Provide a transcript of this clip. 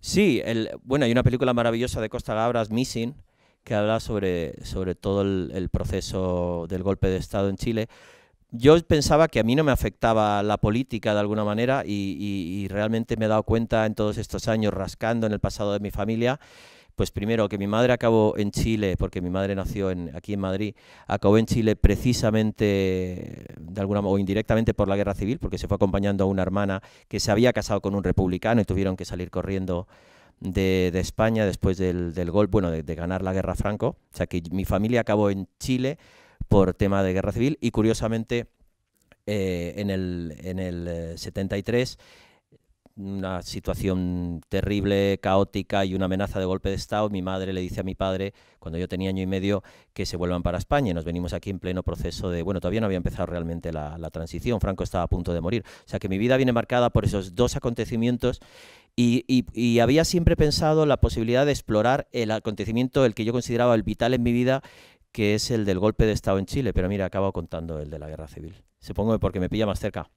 Sí, bueno, hay una película maravillosa de Costa Gabras, Missing, que habla sobre, sobre todo el, proceso del golpe de Estado en Chile. Yo pensaba que a mí no me afectaba la política de alguna manera y, y realmente me he dado cuenta en todos estos años rascando en el pasado de mi familia pues primero, que mi madre acabó en Chile, porque mi madre nació en, aquí en Madrid, acabó en Chile precisamente, de alguna o indirectamente por la guerra civil, porque se fue acompañando a una hermana que se había casado con un republicano y tuvieron que salir corriendo de, España después del, del golpe, bueno, de, ganar la guerra franco. O sea que mi familia acabó en Chile por tema de guerra civil y curiosamente eh, en, el, en el 73 eh, una situación terrible, caótica y una amenaza de golpe de Estado, mi madre le dice a mi padre, cuando yo tenía año y medio, que se vuelvan para España. Y nos venimos aquí en pleno proceso de, bueno, todavía no había empezado realmente la, transición, Franco estaba a punto de morir. O sea que mi vida viene marcada por esos dos acontecimientos y, había siempre pensado la posibilidad de explorar el acontecimiento, el que yo consideraba el vital en mi vida, que es el del golpe de Estado en Chile. Pero mira, acabo contando el de la guerra civil. Supongo que porque me pilla más cerca.